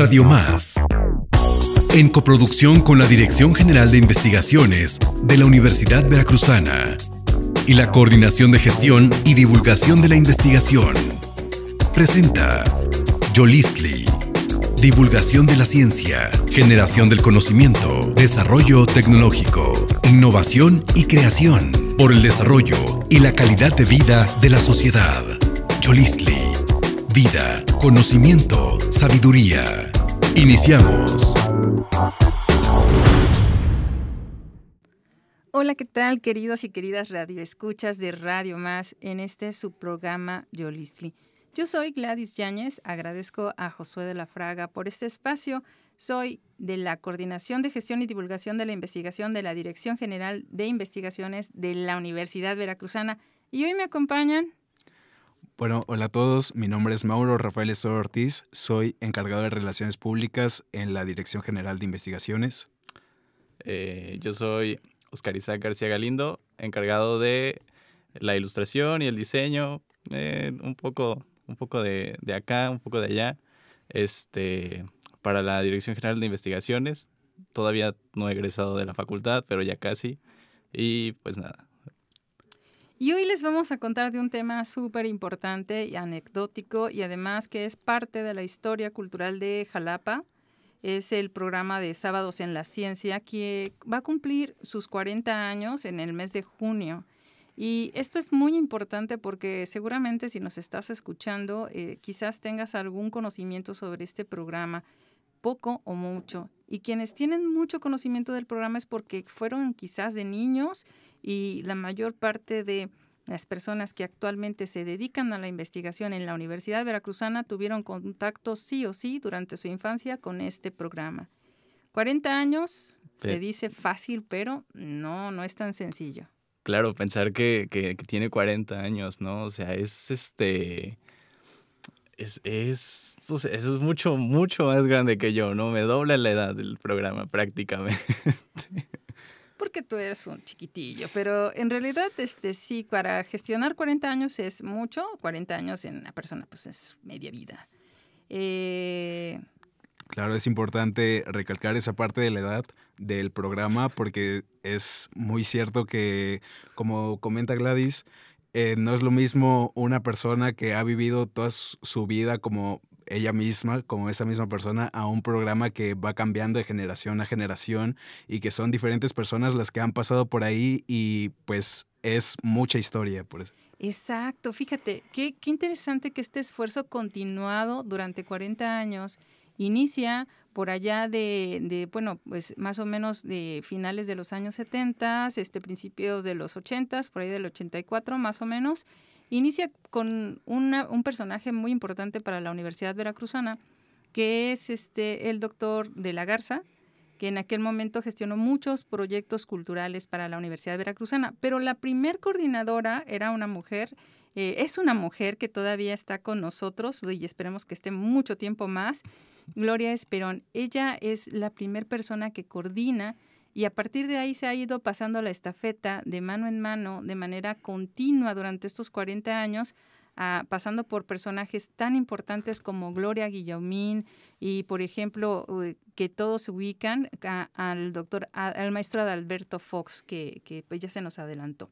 Radio Más. En coproducción con la Dirección General de Investigaciones de la Universidad Veracruzana y la Coordinación de Gestión y Divulgación de la Investigación. Presenta Yolistli, Divulgación de la ciencia, generación del conocimiento, desarrollo tecnológico, innovación y creación por el desarrollo y la calidad de vida de la sociedad. Yolisli vida, conocimiento, sabiduría. Iniciamos. Hola, ¿qué tal, queridos y queridas radioescuchas de Radio Más en este su programa Yolistli? Yo soy Gladys Yáñez, agradezco a Josué de la Fraga por este espacio. Soy de la Coordinación de Gestión y Divulgación de la Investigación de la Dirección General de Investigaciones de la Universidad Veracruzana y hoy me acompañan bueno, hola a todos, mi nombre es Mauro Rafael Estor Ortiz, soy encargado de Relaciones Públicas en la Dirección General de Investigaciones. Eh, yo soy Oscar Isaac García Galindo, encargado de la ilustración y el diseño, eh, un poco, un poco de, de, acá, un poco de allá, este, para la Dirección General de Investigaciones. Todavía no he egresado de la facultad, pero ya casi. Y pues nada. Y hoy les vamos a contar de un tema súper importante y anecdótico y además que es parte de la historia cultural de Jalapa. Es el programa de Sábados en la Ciencia que va a cumplir sus 40 años en el mes de junio. Y esto es muy importante porque seguramente si nos estás escuchando, eh, quizás tengas algún conocimiento sobre este programa poco o mucho. Y quienes tienen mucho conocimiento del programa es porque fueron quizás de niños y la mayor parte de las personas que actualmente se dedican a la investigación en la Universidad Veracruzana tuvieron contacto sí o sí durante su infancia con este programa. 40 años se dice fácil, pero no, no es tan sencillo. Claro, pensar que, que, que tiene 40 años, ¿no? O sea, es este es, eso es mucho, mucho más grande que yo, ¿no? Me dobla la edad del programa prácticamente. Porque tú eres un chiquitillo, pero en realidad, este, sí, para gestionar 40 años es mucho, 40 años en una persona pues es media vida. Eh, claro, es importante recalcar esa parte de la edad del programa porque es muy cierto que, como comenta Gladys, eh, no es lo mismo una persona que ha vivido toda su vida como ella misma, como esa misma persona, a un programa que va cambiando de generación a generación y que son diferentes personas las que han pasado por ahí y pues es mucha historia, por eso. Exacto, fíjate, qué, qué interesante que este esfuerzo continuado durante 40 años inicia por allá de, bueno, pues más o menos de finales de los años 70, este, principios de los 80, por ahí del 84 más o menos, inicia con una, un personaje muy importante para la Universidad Veracruzana, que es este, el doctor de la Garza, que en aquel momento gestionó muchos proyectos culturales para la Universidad Veracruzana, pero la primer coordinadora era una mujer eh, es una mujer que todavía está con nosotros eh, y esperemos que esté mucho tiempo más. Gloria Esperón, ella es la primer persona que coordina y a partir de ahí se ha ido pasando la estafeta de mano en mano de manera continua durante estos 40 años, ah, pasando por personajes tan importantes como Gloria Guillomín y, por ejemplo, eh, que todos ubican ah, al doctor, al maestro Adalberto Fox, que, que pues ya se nos adelantó.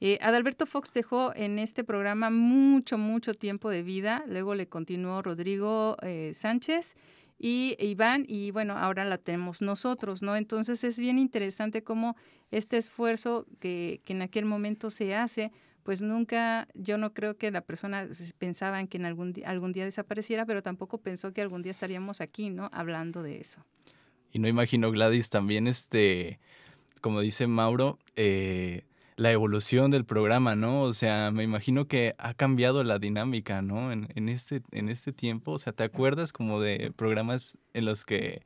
Eh, Adalberto Fox dejó en este programa mucho, mucho tiempo de vida. Luego le continuó Rodrigo eh, Sánchez y e Iván y bueno, ahora la tenemos nosotros, ¿no? Entonces es bien interesante cómo este esfuerzo que, en aquel momento se hace, pues nunca, yo no creo que la persona pensaba en que en algún, algún día desapareciera, pero tampoco pensó que algún día estaríamos aquí, ¿no? Hablando de eso. Y no imagino, Gladys, también este, como dice Mauro, eh, la evolución del programa, ¿no? O sea, me imagino que ha cambiado la dinámica, ¿no? En, en, este, en este tiempo, o sea, ¿te acuerdas como de programas en los que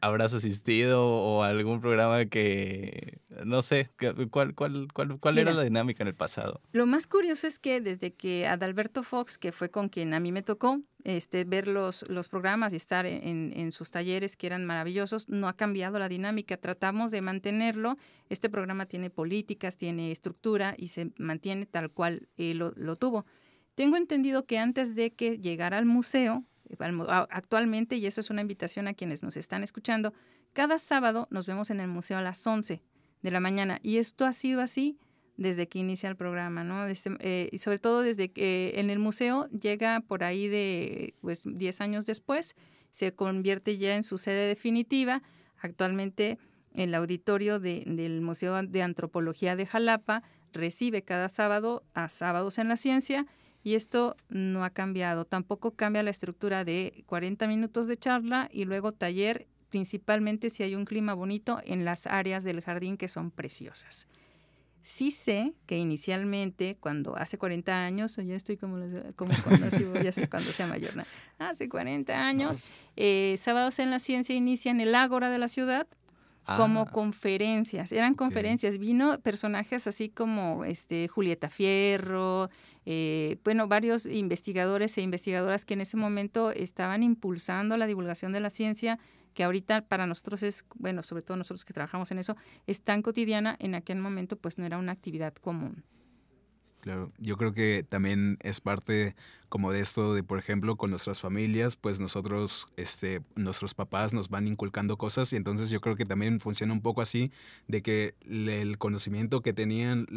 habrás asistido o algún programa que no sé, ¿cuál, era la dinámica en el pasado? Lo más curioso es que desde que Adalberto Fox, que fue con quien a mí me tocó este, ver los, programas y estar e, en, sus talleres que eran maravillosos, no ha cambiado la dinámica. Tratamos de mantenerlo. Este programa tiene políticas, tiene estructura y se mantiene tal cual eh, lo, lo tuvo. Tengo entendido que antes de que llegara al museo, eh, actualmente, y eso es una invitación a quienes nos están escuchando, cada sábado nos vemos en el museo a las 11 de la mañana. Y esto ha sido así desde que inicia el programa, ¿no? Eh, y sobre todo desde que en el museo llega por ahí de 10 pues, años después, se convierte ya en su sede definitiva, actualmente el auditorio del Museo de Antropología de Jalapa recibe cada sábado a Sábados en la Ciencia y esto no ha cambiado. Tampoco cambia la estructura de 40 minutos de charla y luego taller principalmente si hay un clima bonito en las áreas del jardín que son preciosas. Sí sé que inicialmente, cuando hace 40 años, ya estoy como, cuando, ya sé cuando sea mayor, hace 40 años, eh, Sábados en la Ciencia inicia en el Ágora de la ciudad como ah. conferencias, eran conferencias, vino personajes así como este, Julieta Fierro, eh, bueno, varios investigadores e investigadoras que en ese momento estaban impulsando la divulgación de la ciencia, que ahorita para nosotros es, bueno, sobre todo nosotros que trabajamos en eso, es tan cotidiana, en aquel momento pues no era una actividad común. Claro, yo creo que también es parte como de esto de, por ejemplo, con nuestras familias, pues nosotros, este, nuestros papás nos van inculcando cosas y entonces yo creo que también funciona un poco así, de que el conocimiento que tenían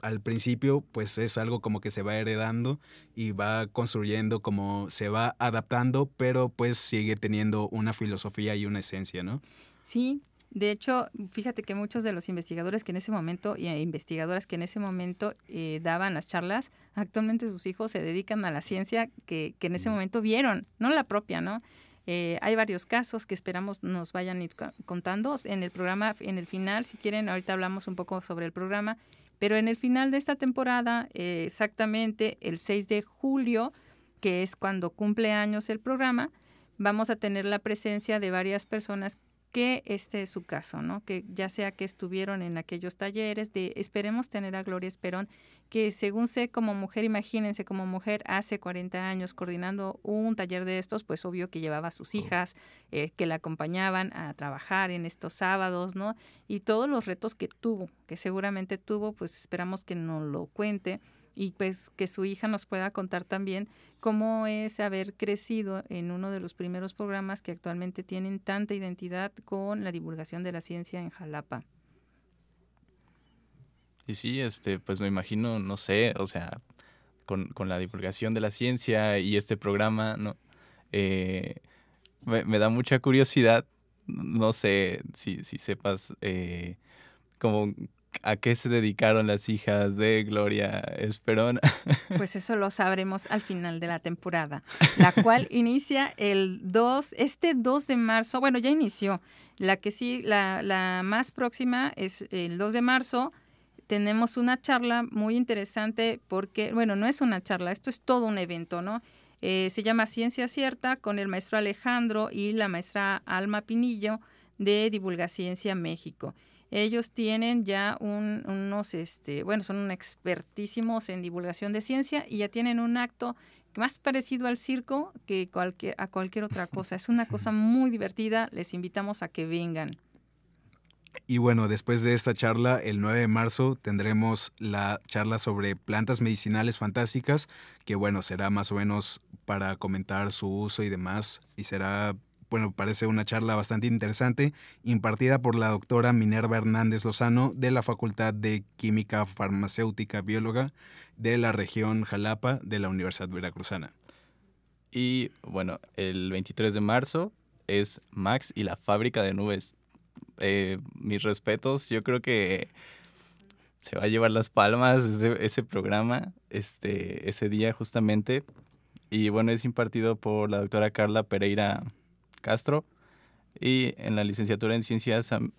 al principio, pues es algo como que se va heredando y va construyendo, como se va adaptando, pero pues sigue teniendo una filosofía y una esencia, ¿no? Sí, de hecho, fíjate que muchos de los investigadores que en ese momento y eh, investigadoras que en ese momento eh, daban las charlas, actualmente sus hijos se dedican a la ciencia que, que en ese mm. momento vieron, no la propia, ¿no? Eh, hay varios casos que esperamos nos vayan contando en el programa, en el final, si quieren, ahorita hablamos un poco sobre el programa, pero en el final de esta temporada, exactamente el 6 de julio, que es cuando cumple años el programa, vamos a tener la presencia de varias personas que este es su caso, ¿no? Que ya sea que estuvieron en aquellos talleres de esperemos tener a Gloria Esperón, que según sé como mujer, imagínense como mujer hace 40 años coordinando un taller de estos, pues obvio que llevaba a sus oh. hijas, eh, que la acompañaban a trabajar en estos sábados, ¿no? Y todos los retos que tuvo, que seguramente tuvo, pues esperamos que nos lo cuente y pues que su hija nos pueda contar también cómo es haber crecido en uno de los primeros programas que actualmente tienen tanta identidad con la divulgación de la ciencia en Jalapa. Y sí, este, pues me imagino, no sé, o sea, con, la divulgación de la ciencia y este programa, no, eh, me, da mucha curiosidad, no sé si, sepas eh, cómo... como a qué se dedicaron las hijas de Gloria Esperón. Pues eso lo sabremos al final de la temporada, la cual inicia el 2, este 2 de marzo, bueno, ya inició, la que sí, la, más próxima es el 2 de marzo, tenemos una charla muy interesante porque, bueno, no es una charla, esto es todo un evento, ¿no? Eh, se llama Ciencia Cierta con el maestro Alejandro y la maestra Alma Pinillo de Divulga Ciencia México. Ellos tienen ya unos, este, bueno, son expertísimos en divulgación de ciencia y ya tienen un acto más parecido al circo que a cualquier otra cosa. Es una cosa muy divertida, les invitamos a que vengan. Y bueno, después de esta charla, el 9 de marzo tendremos la charla sobre plantas medicinales fantásticas, que bueno, será más o menos para comentar su uso y demás, y será bueno, parece una charla bastante interesante, impartida por la doctora Minerva Hernández Lozano de la Facultad de Química Farmacéutica Bióloga de la región Jalapa de la Universidad Veracruzana. Y bueno, el 23 de marzo es Max y la fábrica de nubes. Eh, mis respetos, yo creo que se va a llevar las palmas ese, programa, este, ese día justamente. Y bueno, es impartido por la doctora Carla Pereira Castro y en la licenciatura en Ciencias am,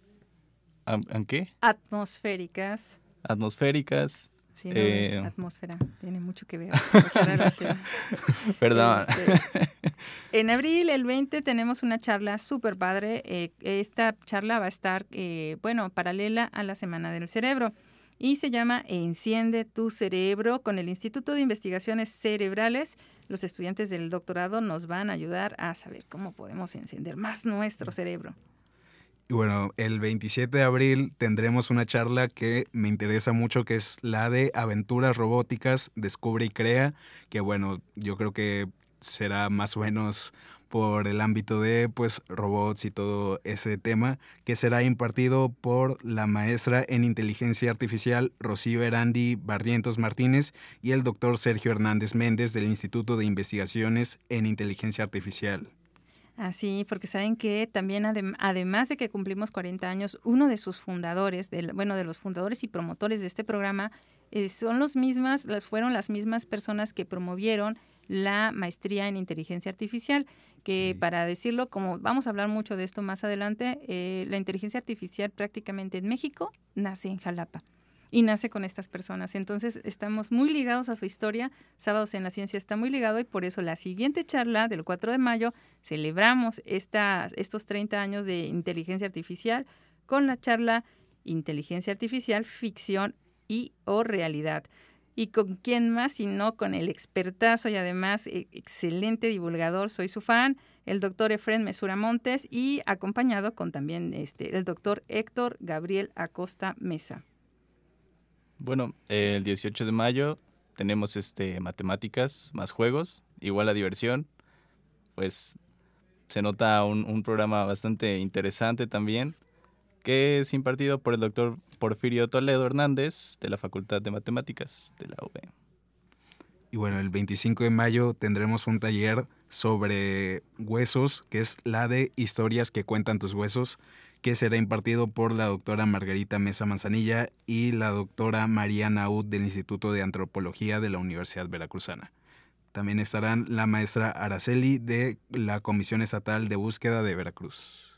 ¿qué? Atmosféricas. Atmosféricas. Sí, eh, atmósfera, tiene mucho que ver. Perdón. Este, en abril, el 20, tenemos una charla súper padre. Eh, esta charla va a estar, eh, bueno, paralela a la Semana del Cerebro y se llama Enciende tu cerebro con el Instituto de Investigaciones Cerebrales. Los estudiantes del doctorado nos van a ayudar a saber cómo podemos encender más nuestro mm. cerebro. Y bueno, el 27 de abril tendremos una charla que me interesa mucho, que es la de aventuras robóticas, descubre y crea, que bueno, yo creo que será más o menos por el ámbito de pues robots y todo ese tema que será impartido por la maestra en inteligencia artificial Rocío Erandi Barrientos Martínez y el doctor Sergio Hernández Méndez del Instituto de Investigaciones en Inteligencia Artificial. Así, ah, porque saben que también además de que cumplimos 40 años, uno de sus fundadores, bueno, de los fundadores y promotores de este programa, eh, son los mismas, fueron las mismas personas que promovieron la maestría en inteligencia artificial que para decirlo, como vamos a hablar mucho de esto más adelante, eh, la inteligencia artificial prácticamente en México nace en Jalapa y nace con estas personas. Entonces estamos muy ligados a su historia. Sábados en la Ciencia está muy ligado y por eso la siguiente charla del 4 de mayo celebramos esta, estos 30 años de inteligencia artificial con la charla Inteligencia Artificial, Ficción y o Realidad. ¿Y con quién más? sino con el expertazo y además eh, excelente divulgador, soy su fan, el doctor Efren Mesura Montes y acompañado con también este, el doctor Héctor Gabriel Acosta Mesa. Bueno, el 18 de mayo tenemos este, matemáticas, más juegos, igual la diversión. Pues se nota un programa bastante interesante también que es impartido por el doctor Porfirio Toledo Hernández de la Facultad de Matemáticas de la UB. Y bueno, el 25 de mayo tendremos un taller sobre huesos, que es la de historias que cuentan tus huesos, que será impartido por la doctora Margarita Mesa Manzanilla y la doctora María Naud del Instituto de Antropología de la Universidad Veracruzana. También estarán la maestra Araceli de la Comisión Estatal de Búsqueda de Veracruz.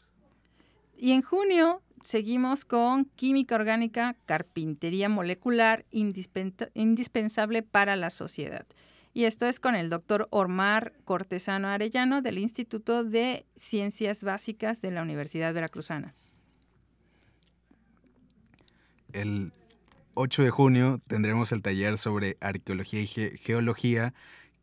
Y en junio seguimos con química orgánica, carpintería molecular, indispensable para la sociedad. Y esto es con el doctor Ormar Cortesano Arellano del Instituto de Ciencias Básicas de la Universidad Veracruzana. El 8 de junio tendremos el taller sobre arqueología y geología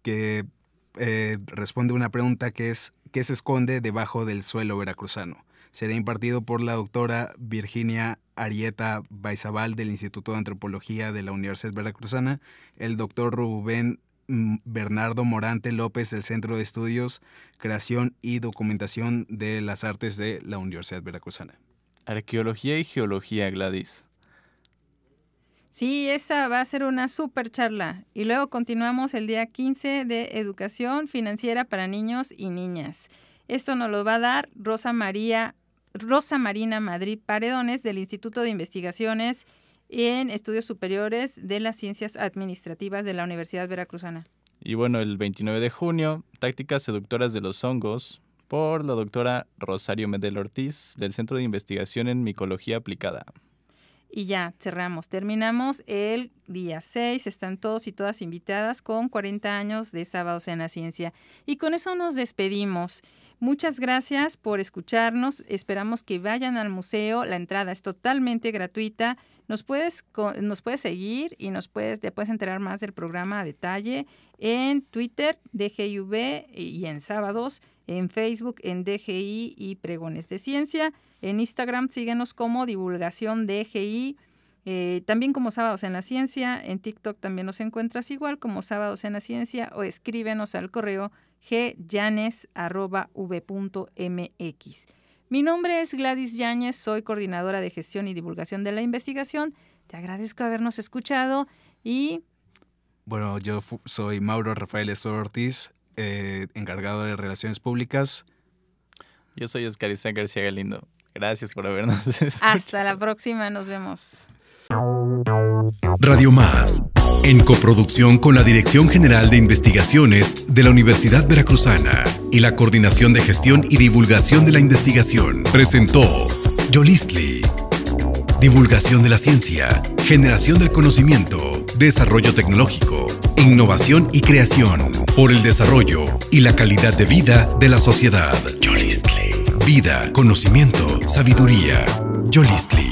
que responde eh, responde una pregunta que es ¿qué se esconde debajo del suelo veracruzano? será impartido por la doctora Virginia Arieta Baizabal del Instituto de Antropología de la Universidad Veracruzana, el doctor Rubén mm, Bernardo Morante López del Centro de Estudios, Creación y Documentación de las Artes de la Universidad Veracruzana. Arqueología y Geología, Gladys. Sí, esa va a ser una super charla. Y luego continuamos el día 15 de Educación Financiera para Niños y Niñas. Esto nos lo va a dar Rosa María Rosa Marina Madrid Paredones del Instituto de Investigaciones en Estudios Superiores de las Ciencias Administrativas de la Universidad Veracruzana. Y bueno, el 29 de junio, Tácticas Seductoras de los Hongos, por la doctora Rosario Medel Ortiz del Centro de Investigación en Micología Aplicada. Y ya cerramos, terminamos el día 6, están todos y todas invitadas con 40 años de Sábados en la Ciencia. Y con eso nos despedimos. Muchas gracias por escucharnos. Esperamos que vayan al museo. La entrada es totalmente gratuita. Nos puedes, nos puedes seguir y nos puedes, te puedes enterar más del programa a detalle en Twitter, DGIV y en sábados, en Facebook, en DGI y Pregones de Ciencia. En Instagram síguenos como Divulgación DGI eh, también como Sábados en la Ciencia, en TikTok también nos encuentras igual como Sábados en la Ciencia o escríbenos al correo gyanes.v.mx. Mi nombre es Gladys Yáñez, soy coordinadora de gestión y divulgación de la investigación. Te agradezco habernos escuchado y... Bueno, yo soy Mauro Rafael Estor Ortiz, eh, encargado de Relaciones Públicas. Yo soy Oscar García Galindo. Gracias por habernos escuchado. Hasta la próxima, nos vemos. Radio Más, en coproducción con la Dirección General de Investigaciones de la Universidad Veracruzana y la Coordinación de Gestión y Divulgación de la Investigación, presentó Yolistli. Divulgación de la ciencia, generación del conocimiento, desarrollo tecnológico, innovación y creación, por el desarrollo y la calidad de vida de la sociedad. Yolistli. Vida, conocimiento, sabiduría. Yolistli.